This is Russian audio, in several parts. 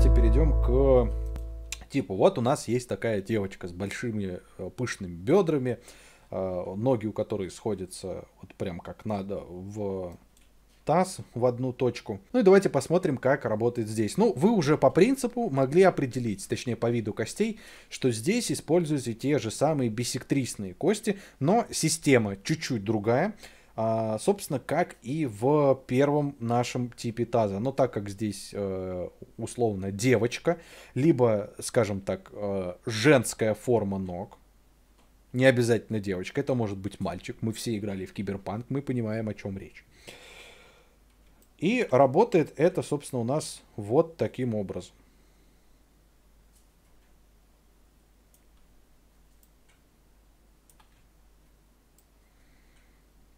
давайте перейдем к типу. Вот у нас есть такая девочка с большими э, пышными бедрами, э, ноги у которой сходятся вот прям как надо в таз в одну точку. Ну и давайте посмотрим, как работает здесь. Ну, вы уже по принципу могли определить, точнее по виду костей, что здесь используются те же самые бисектрисные кости, но система чуть-чуть другая. А, собственно, как и в первом нашем типе таза. Но так как здесь э, условно девочка, либо, скажем так, э, женская форма ног, не обязательно девочка, это может быть мальчик. Мы все играли в киберпанк, мы понимаем, о чем речь. И работает это, собственно, у нас вот таким образом.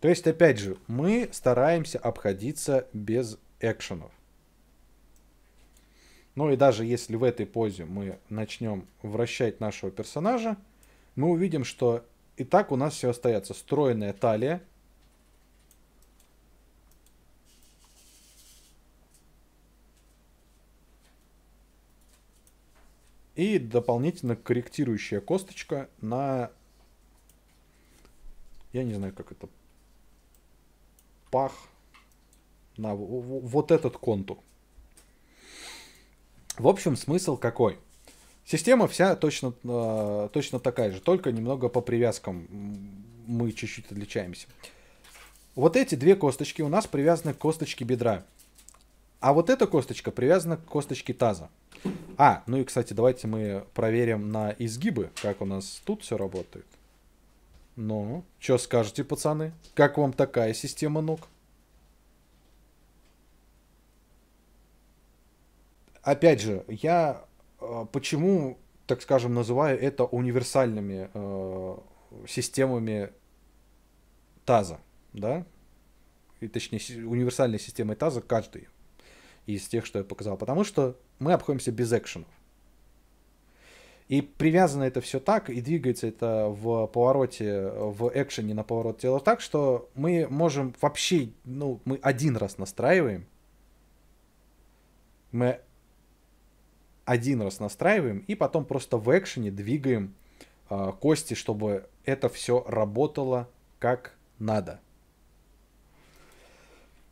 То есть, опять же, мы стараемся обходиться без экшенов. Ну и даже если в этой позе мы начнем вращать нашего персонажа, мы увидим, что и так у нас все остается. Стройная талия. И дополнительно корректирующая косточка на... Я не знаю, как это пах на вот этот контур. В общем, смысл какой? Система вся точно, а, точно такая же, только немного по привязкам мы чуть-чуть отличаемся. Вот эти две косточки у нас привязаны к косточке бедра. А вот эта косточка привязана к косточке таза. А, ну и, кстати, давайте мы проверим на изгибы, как у нас тут все работает. Ну, что скажете, пацаны? Как вам такая система ног? Опять же, я э, почему, так скажем, называю это универсальными э, системами таза, да? И точнее, универсальной системой таза каждый из тех, что я показал. Потому что мы обходимся без экшенов. И привязано это все так, и двигается это в повороте, в экшене на поворот тела так, что мы можем вообще, ну, мы один раз настраиваем, мы один раз настраиваем, и потом просто в экшене двигаем э, кости, чтобы это все работало как надо.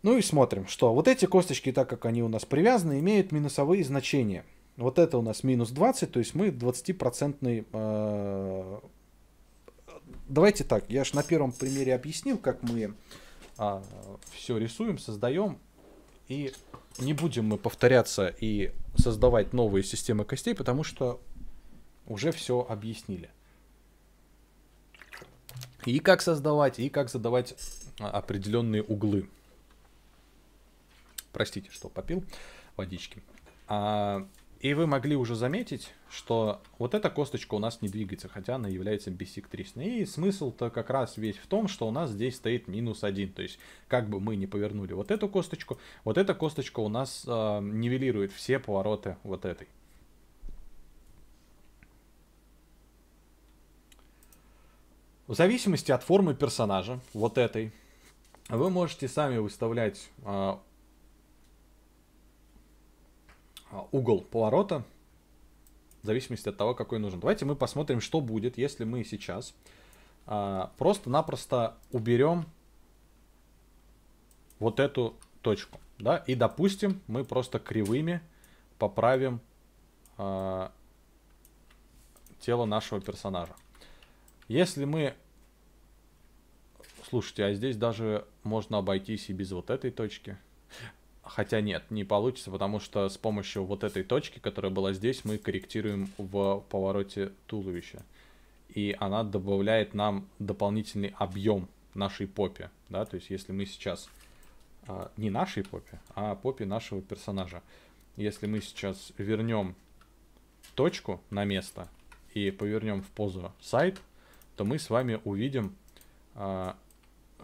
Ну и смотрим, что вот эти косточки, так как они у нас привязаны, имеют минусовые значения – вот это у нас минус 20, то есть мы 20-процентный... Э, давайте так, я же на первом примере объяснил, как мы э, а, все рисуем, создаем. И не будем мы повторяться и создавать новые системы костей, потому что уже все объяснили. И как создавать, и как задавать а, определенные углы. Простите, что попил водички. А, и вы могли уже заметить, что вот эта косточка у нас не двигается, хотя она является бисектрисной. И смысл-то как раз весь в том, что у нас здесь стоит минус 1. То есть, как бы мы ни повернули вот эту косточку, вот эта косточка у нас э, нивелирует все повороты вот этой. В зависимости от формы персонажа, вот этой, вы можете сами выставлять э, угол поворота, в зависимости от того, какой нужен. Давайте мы посмотрим, что будет, если мы сейчас а, просто-напросто уберем вот эту точку. Да? И, допустим, мы просто кривыми поправим а, тело нашего персонажа. Если мы... Слушайте, а здесь даже можно обойтись и без вот этой точки. Хотя нет, не получится, потому что с помощью вот этой точки, которая была здесь, мы корректируем в повороте туловища. И она добавляет нам дополнительный объем нашей попе. Да? То есть если мы сейчас... А, не нашей попе, а попе нашего персонажа. Если мы сейчас вернем точку на место и повернем в позу сайт, то мы с вами увидим, а,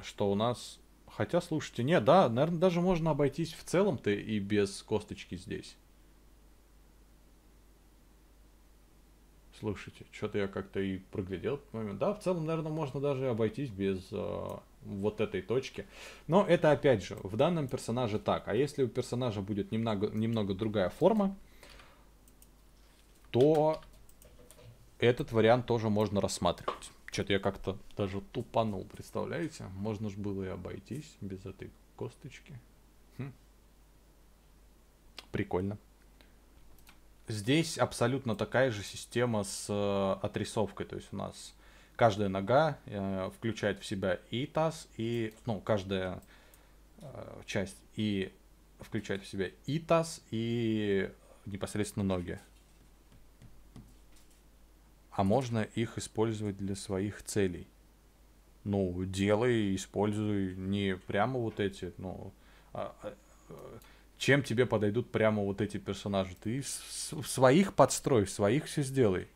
что у нас Хотя, слушайте, не, да, наверное, даже можно обойтись в целом-то и без косточки здесь. Слушайте, что-то я как-то и проглядел этот момент. Да, в целом, наверное, можно даже обойтись без э, вот этой точки. Но это, опять же, в данном персонаже так. А если у персонажа будет немного, немного другая форма, то этот вариант тоже можно рассматривать. Что-то я как-то даже тупанул, представляете? Можно же было и обойтись без этой косточки. Хм. Прикольно. Здесь абсолютно такая же система с э, отрисовкой. То есть у нас каждая нога э, включает в себя и таз, и... Ну, каждая э, часть и включает в себя и таз, и непосредственно ноги а можно их использовать для своих целей. Ну, делай, используй не прямо вот эти, ну, а, а, а чем тебе подойдут прямо вот эти персонажи. Ты в своих подстрой, своих все сделай.